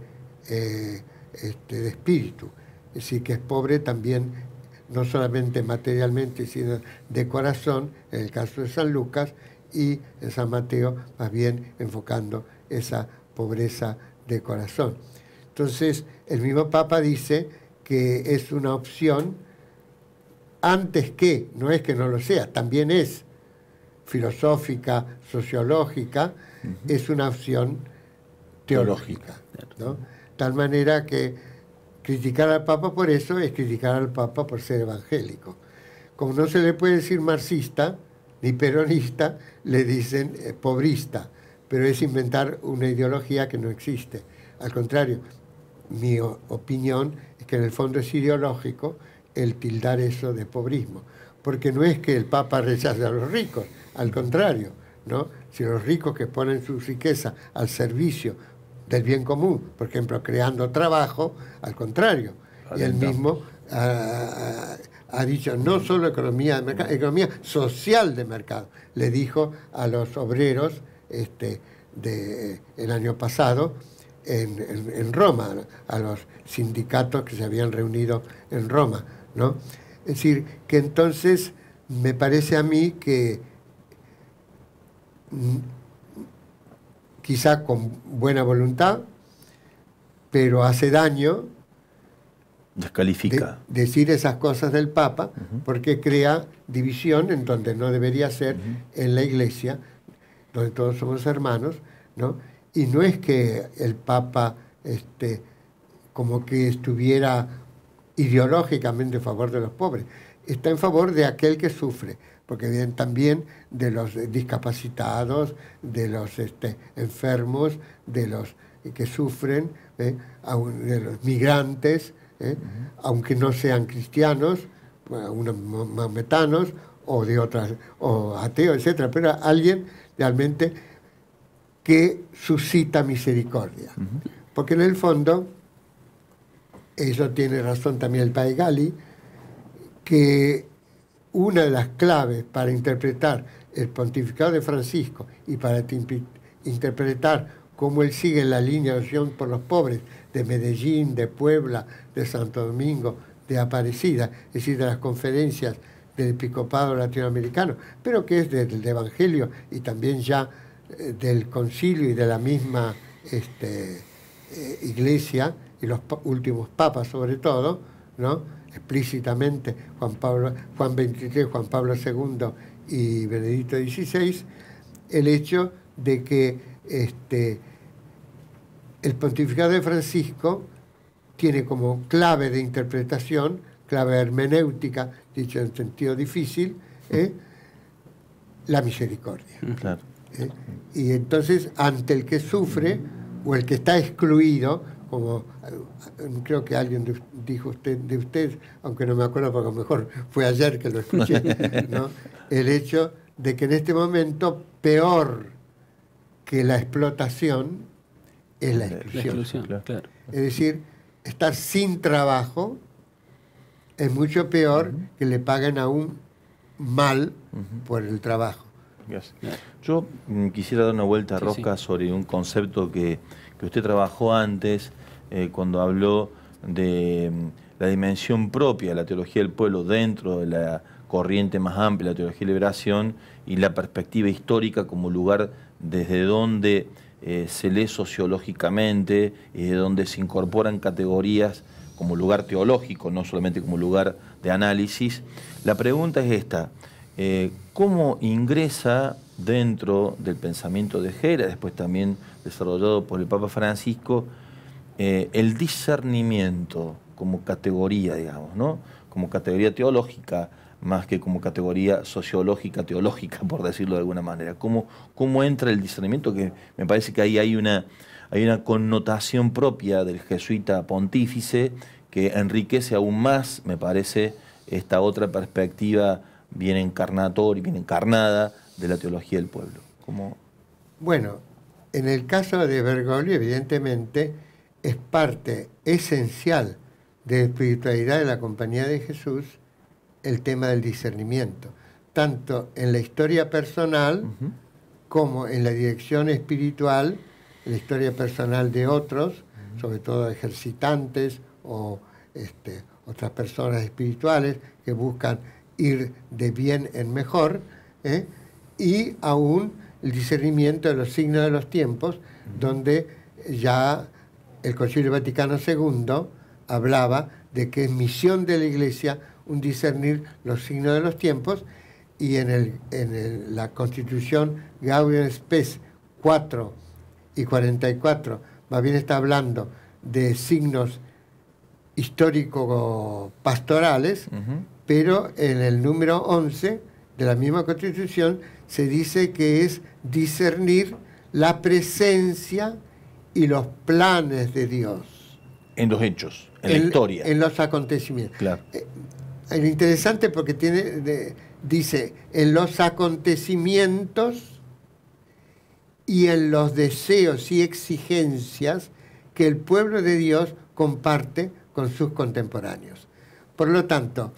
eh, este, de espíritu. Es decir, que es pobre también no solamente materialmente, sino de corazón, en el caso de San Lucas, y en San Mateo más bien enfocando esa pobreza de corazón. Entonces, el mismo Papa dice que es una opción antes que, no es que no lo sea, también es filosófica, sociológica, es una opción teológica. Tal manera que criticar al Papa por eso es criticar al Papa por ser evangélico. Como no se le puede decir marxista ni peronista, le dicen eh, pobrista, pero es inventar una ideología que no existe. Al contrario, mi opinión es que en el fondo es ideológico el tildar eso de pobrismo, porque no es que el Papa rechace a los ricos, al contrario, ¿no? Si los ricos que ponen su riqueza al servicio del bien común, por ejemplo, creando trabajo, al contrario, y el mismo ah, ha dicho no solo economía de mercado, economía social de mercado, le dijo a los obreros este, de, el año pasado en, Roma, a los sindicatos que se habían reunido en Roma. ¿no? Es decir, que entonces me parece a mí que mm, quizá con buena voluntad, pero hace daño Descalifica. decir esas cosas del Papa porque crea división en donde no debería ser, en la iglesia, donde todos somos hermanos, ¿no? Y no es que el Papa este, como que estuviera ideológicamente a favor de los pobres, está en favor de aquel que sufre, porque vienen también de los discapacitados, de los este, enfermos, de los que sufren, ¿eh? de los migrantes, ¿eh? aunque no sean cristianos, unos maometanos o de otras, o ateos, etc. pero alguien realmente que suscita misericordia. Porque en el fondo, eso tiene razón también el Padre Gali, que una de las claves para interpretar el pontificado de Francisco y para interpretar cómo él sigue la línea de acción por los pobres de Medellín, de Puebla, de Santo Domingo, de Aparecida, es decir, de las conferencias del Episcopado Latinoamericano, pero que es del Evangelio y también ya eh, del concilio y de la misma este, eh, iglesia y los últimos papas sobre todo, ¿no? explícitamente Juan, Pablo, Juan 23, Juan Pablo II y Benedicto XVI, el hecho de que este, el pontificado de Francisco tiene como clave de interpretación, clave hermenéutica, dicho en sentido difícil, ¿eh? la misericordia. Mm, ¿Eh? Y entonces, ante el que sufre o el que está excluido, como eh, creo que alguien dijo usted de usted, aunque no me acuerdo porque a lo mejor fue ayer que lo escuché, el hecho de que en este momento, peor que la explotación, es la exclusión. Es decir, estar sin trabajo es mucho peor que le paguen aún mal por el trabajo. Yo mm, quisiera dar una vuelta a rosca sobre un concepto que, usted trabajó antes eh, cuando habló de mm, la dimensión propia de la teología del pueblo dentro de la corriente más amplia, la teología de liberación, y la perspectiva histórica como lugar desde donde eh, se lee sociológicamente, eh, donde se incorporan categorías como lugar teológico, no solamente como lugar de análisis. La pregunta es esta, eh, ¿cómo ingresa dentro del pensamiento de Gera después también desarrollado por el Papa Francisco, el discernimiento como categoría, digamos, ¿no? como categoría teológica? más que como categoría sociológica, teológica, por decirlo de alguna manera. ¿Cómo, entra el discernimiento? Que me parece que ahí hay una, hay una connotación propia del jesuita pontífice que enriquece aún más, me parece, esta otra perspectiva bien encarnatoria, bien encarnada de la teología del pueblo. Bueno, en el caso de Bergoglio, evidentemente, es parte esencial de la espiritualidad de la Compañía de Jesús el tema del discernimiento, tanto en la historia personal como en la dirección espiritual, la historia personal de otros, sobre todo ejercitantes o este, otras personas espirituales que buscan ir de bien en mejor, ¿eh? y aún el discernimiento de los signos de los tiempos, donde ya el Concilio Vaticano II hablaba de que es misión de la Iglesia un discernir los signos de los tiempos y en, el, en la Constitución Gaudium Spes 4 y 44, más bien está hablando de signos histórico-pastorales, pero en el número 11 de la misma Constitución se dice que es discernir la presencia y los planes de Dios. En los hechos, en, la historia. En los acontecimientos. Claro. Eh, es interesante porque tiene, dice, en los acontecimientos y en los deseos y exigencias que el pueblo de Dios comparte con sus contemporáneos. Por lo tanto,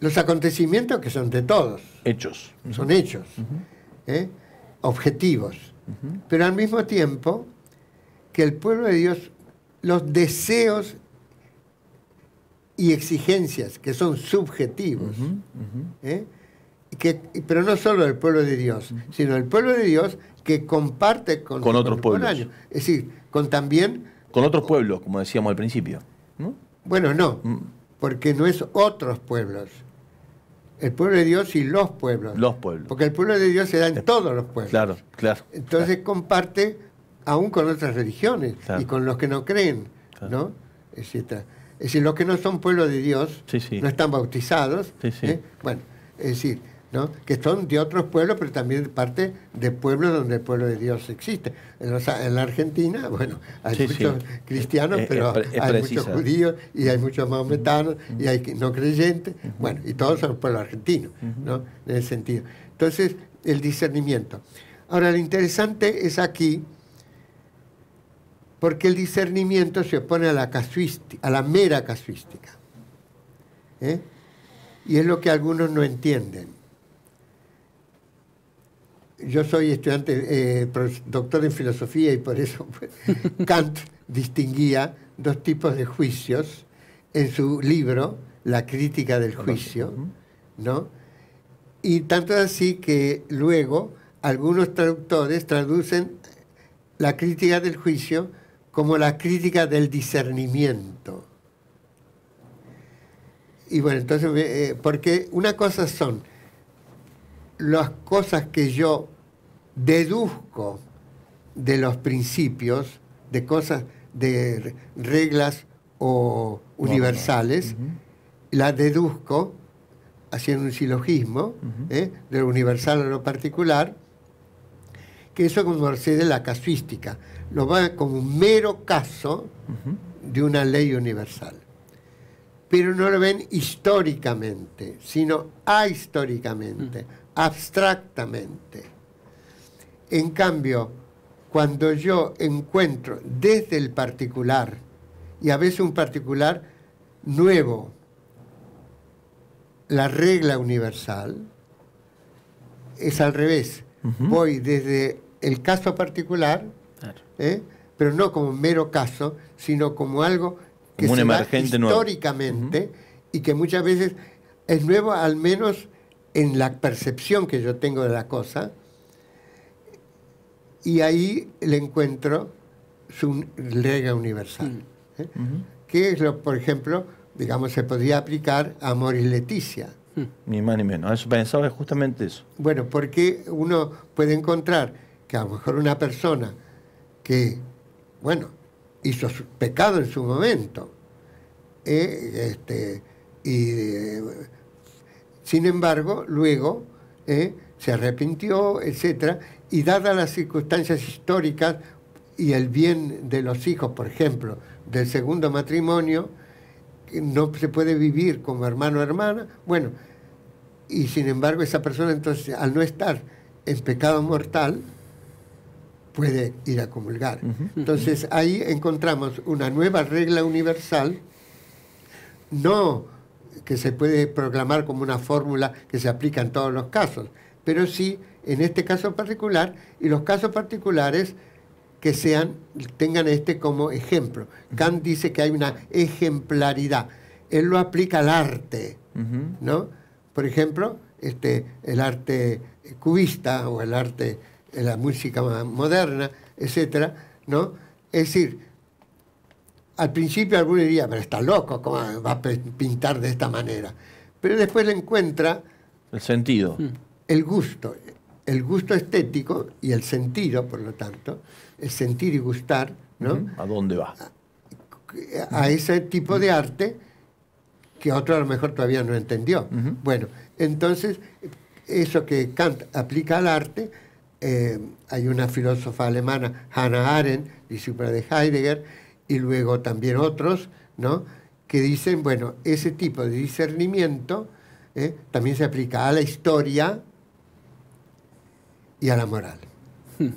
los acontecimientos que son de todos. Hechos. Son hechos, ¿eh? objetivos. Pero al mismo tiempo que el pueblo de Dios, los deseos y exigencias que son subjetivos, ¿eh? que, pero no solo el pueblo de Dios, sino el pueblo de Dios que comparte con, otros pueblos. Es decir, con también... Con otros pueblos, como decíamos al principio. Bueno, no, mm. porque no es otros pueblos. El pueblo de Dios y los pueblos. Los pueblos. Porque el pueblo de Dios se da en eh, todos los pueblos. Claro, claro. Entonces comparte aún con otras religiones y con los que no creen, ¿no? Etcétera. Es decir, los que no son pueblo de Dios, no están bautizados, ¿eh? bueno, es decir, ¿no? que son de otros pueblos, pero también parte de pueblos donde el pueblo de Dios existe. En, la Argentina, bueno, hay muchos cristianos, eh, eh, pero hay muchos judíos y hay muchos maometanos y hay no creyentes, bueno, y todos son pueblos argentinos, ¿no? En ese sentido. Entonces, el discernimiento. Ahora, lo interesante es aquí porque el discernimiento se opone a la, casuística, a la mera casuística. ¿eh? Y es lo que algunos no entienden. Yo soy estudiante, eh, doctor en filosofía y por eso pues, Kant distinguía dos tipos de juicios en su libro, La crítica del juicio, ¿no? Y tanto así que luego algunos traductores traducen eh, la crítica del juicio como la crítica del discernimiento. Y bueno, entonces, eh, eh, porque una cosa son las cosas que yo deduzco de los principios, de cosas, de reglas o universales, las deduzco haciendo un silogismo, ¿eh? de lo universal a lo particular, como eso de la casuística, lo va como un mero caso de una ley universal. Pero no lo ven históricamente, sino ahistóricamente, abstractamente. En cambio, cuando yo encuentro desde el particular, y a veces un particular nuevo, la regla universal, es al revés. Voy desde el caso particular, ¿eh? pero no como mero caso, sino como algo que se da históricamente y que muchas veces es nuevo, al menos en la percepción que yo tengo de la cosa, y ahí le encuentro su regla universal, mm. ¿eh? que es lo, por ejemplo, digamos, se podría aplicar a Moris Leticia. Mm. Ni más ni menos, eso pensaba justamente eso. Bueno, porque uno puede encontrar que a lo mejor una persona que, bueno, hizo su pecado en su momento, eh, este, y sin embargo, luego eh, se arrepintió, etc., y dadas las circunstancias históricas y el bien de los hijos, por ejemplo, del segundo matrimonio, no se puede vivir como hermano o hermana, bueno, y sin embargo esa persona entonces al no estar en pecado mortal, puede ir a comulgar. Entonces ahí encontramos una nueva regla universal, no que se puede proclamar como una fórmula que se aplica en todos los casos, pero sí en este caso particular y los casos particulares que sean, tengan este como ejemplo. Kant dice que hay una ejemplaridad. Él lo aplica al arte, ¿no? Por ejemplo, este, el arte cubista o el arte en la música moderna, etcétera, ¿no? Es decir, al principio alguno diría, pero está loco, ¿cómo va a pintar de esta manera? Pero después le encuentra... El sentido. Mm. El gusto, el gusto estético y el sentido, por lo tanto, el sentir y gustar, ¿no? ¿A dónde va? A, ese tipo de arte que otro a lo mejor todavía no entendió. Bueno, entonces, eso que Kant aplica al arte, eh, hay una filósofa alemana, Hannah Arendt, discípula de Heidegger, y luego también otros, ¿no? que dicen, bueno, ese tipo de discernimiento eh, también se aplica a la historia y a la moral. Hmm.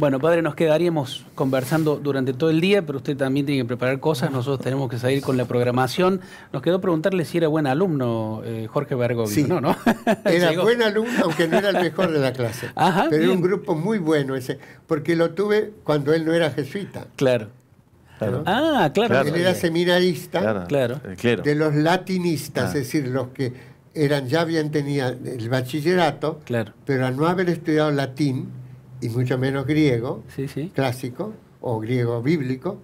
Bueno, padre, nos quedaríamos conversando durante todo el día, pero usted también tiene que preparar cosas, nosotros tenemos que salir con la programación. Nos quedó preguntarle si era buen alumno eh, Jorge Bergoglio. Era buen alumno, aunque no era el mejor de la clase. pero era un grupo muy bueno ese, porque lo tuve cuando él no era jesuita. Claro. Ah, claro. Él era seminarista eh, claro. de los latinistas, ah. es decir, los que eran ya bien tenían el bachillerato, pero al no haber estudiado latín, y mucho menos griego clásico o griego bíblico,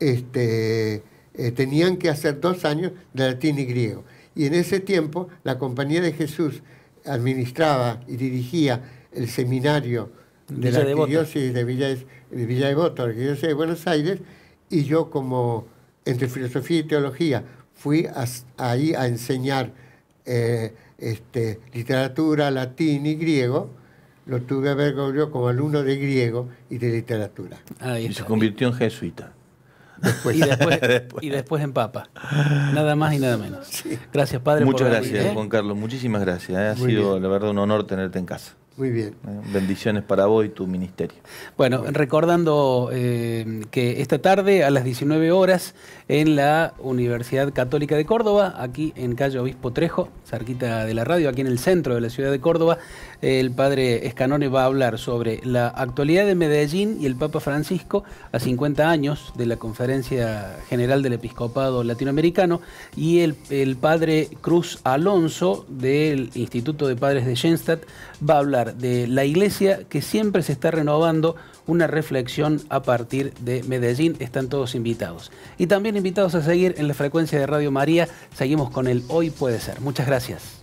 este, eh, tenían que hacer dos años de latín y griego. Y en ese tiempo la Compañía de Jesús administraba y dirigía el seminario de la diócesis de, Villa, de Villa la de Buenos Aires, y yo como entre filosofía y teología fui ahí a enseñar eh, este, literatura, latín y griego, lo tuve a Bergoglio como alumno de griego y de literatura. y se convirtió en jesuita. Y, después, en papa. Nada más y nada menos. Gracias, padre. Muchas gracias, ¿eh? Juan Carlos. Muchísimas gracias. ¿eh? Ha sido, la verdad, un honor tenerte en casa. Muy bien. Bendiciones para vos y tu ministerio. Bueno, recordando eh, que esta tarde a las 19 horas en la Universidad Católica de Córdoba, aquí en calle Obispo Trejo, cerquita de la radio, aquí en el centro de la ciudad de Córdoba, el padre Escanone va a hablar sobre la actualidad de Medellín y el Papa Francisco a 50 años de la Conferencia General del Episcopado Latinoamericano y el, padre Cruz Alonso del Instituto de Padres de Jenstadt va a hablar de la iglesia que siempre se está renovando, una reflexión a partir de Medellín. Están todos invitados. Y también invitados a seguir en la frecuencia de Radio María. Seguimos con el Hoy puede ser. Muchas gracias.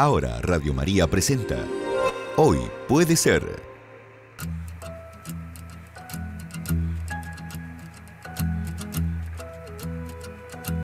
Ahora Radio María presenta Hoy puede ser.